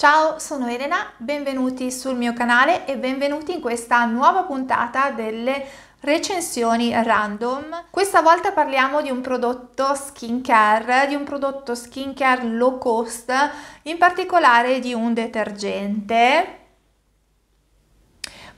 Ciao, sono Elena, benvenuti sul mio canale e benvenuti in questa nuova puntata delle recensioni random. Questa volta parliamo di un prodotto skincare, di un prodotto skincare low cost, in particolare di un detergente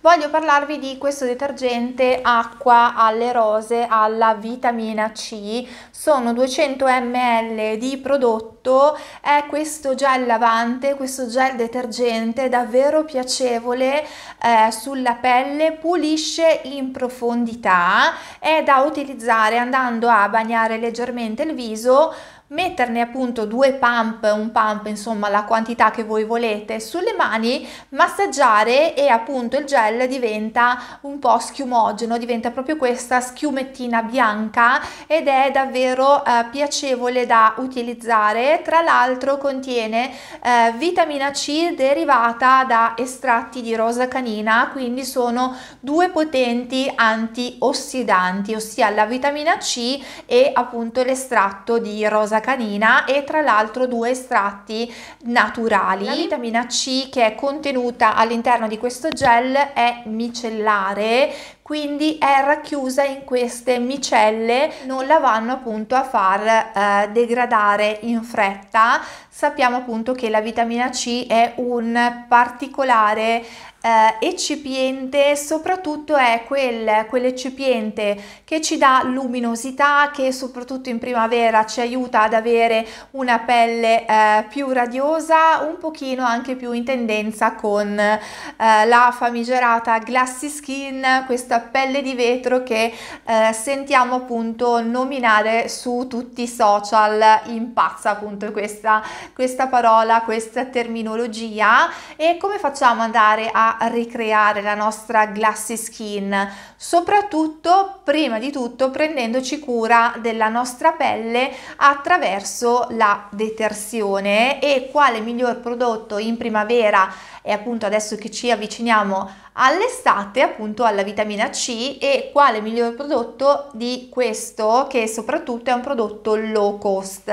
voglio parlarvi di questo detergente acqua alle rose alla vitamina C sono 200 ml di prodotto è questo gel lavante questo gel detergente davvero piacevole eh, sulla pelle pulisce in profondità è da utilizzare andando a bagnare leggermente il viso metterne appunto due pump, un pump, insomma la quantità che voi volete sulle mani, massaggiare e appunto il gel diventa un po' schiumogeno, diventa proprio questa schiumettina bianca ed è davvero eh, piacevole da utilizzare. Tra l'altro contiene eh, vitamina C derivata da estratti di rosa canina, quindi sono due potenti antiossidanti, ossia la vitamina C e appunto l'estratto di rosa canina canina e tra l'altro due estratti naturali. La vitamina C che è contenuta all'interno di questo gel è micellare, quindi è racchiusa in queste micelle, non la vanno appunto a far eh, degradare in fretta. Sappiamo appunto che la vitamina C è un particolare eh, eccipiente, soprattutto è quel, quell'eccipiente che ci dà luminosità, che soprattutto in primavera ci aiuta ad avere una pelle eh, più radiosa, un pochino anche più in tendenza con eh, la famigerata glassy skin, questa questa pelle di vetro che eh, sentiamo appunto nominare su tutti i social, impazza appunto questa, questa parola, questa terminologia e come facciamo ad andare a ricreare la nostra glassy skin? Soprattutto, prima di tutto, prendendoci cura della nostra pelle attraverso la detersione e quale miglior prodotto in primavera e appunto adesso che ci avviciniamo all'estate appunto alla vitamina C e quale miglior prodotto di questo che soprattutto è un prodotto low cost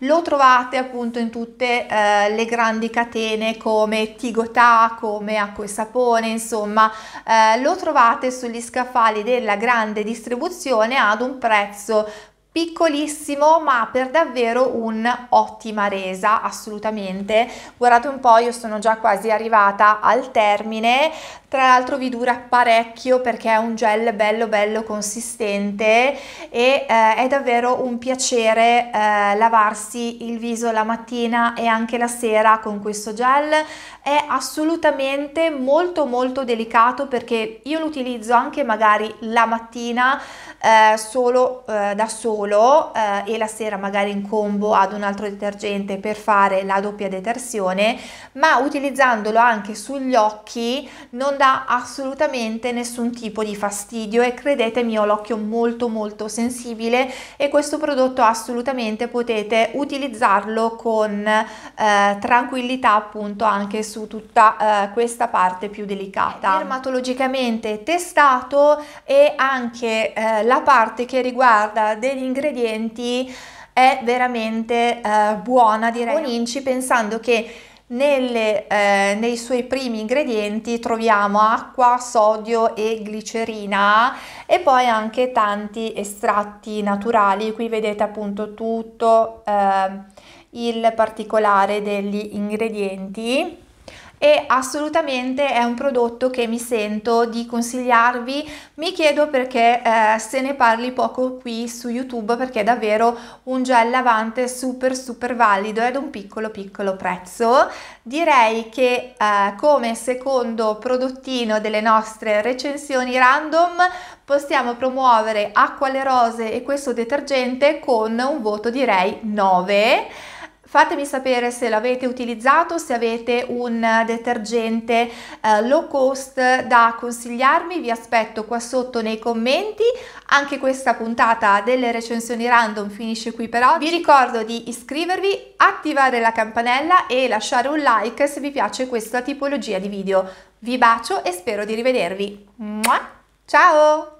lo trovate appunto in tutte eh, le grandi catene come Tigotà come Acqua e Sapone insomma eh, lo trovate sugli scaffali della grande distribuzione ad un prezzo piccolissimo ma per davvero un'ottima resa assolutamente guardate un po' io sono già quasi arrivata al termine tra l'altro vi dura parecchio perché è un gel bello bello consistente e eh, è davvero un piacere eh, lavarsi il viso la mattina e anche la sera con questo gel è assolutamente molto molto delicato perché io lo utilizzo anche magari la mattina eh, solo eh, da solo solo eh, e la sera magari in combo ad un altro detergente per fare la doppia detersione, ma utilizzandolo anche sugli occhi non dà assolutamente nessun tipo di fastidio e credetemi ho l'occhio molto molto sensibile e questo prodotto assolutamente potete utilizzarlo con eh, tranquillità appunto anche su tutta eh, questa parte più delicata. Dermatologicamente testato e anche eh, la parte che riguarda degli ingredienti ingredienti è veramente eh, buona, direi. Cominci pensando che nelle, eh, nei suoi primi ingredienti troviamo acqua, sodio e glicerina e poi anche tanti estratti naturali. Qui vedete appunto tutto eh, il particolare degli ingredienti e assolutamente è un prodotto che mi sento di consigliarvi mi chiedo perché eh, se ne parli poco qui su youtube perché è davvero un gel lavante super super valido ed un piccolo piccolo prezzo direi che eh, come secondo prodottino delle nostre recensioni random possiamo promuovere acqua alle rose e questo detergente con un voto direi 9 Fatemi sapere se l'avete utilizzato, se avete un detergente eh, low cost da consigliarmi, vi aspetto qua sotto nei commenti. Anche questa puntata delle recensioni random finisce qui però Vi ricordo di iscrivervi, attivare la campanella e lasciare un like se vi piace questa tipologia di video. Vi bacio e spero di rivedervi. Ciao!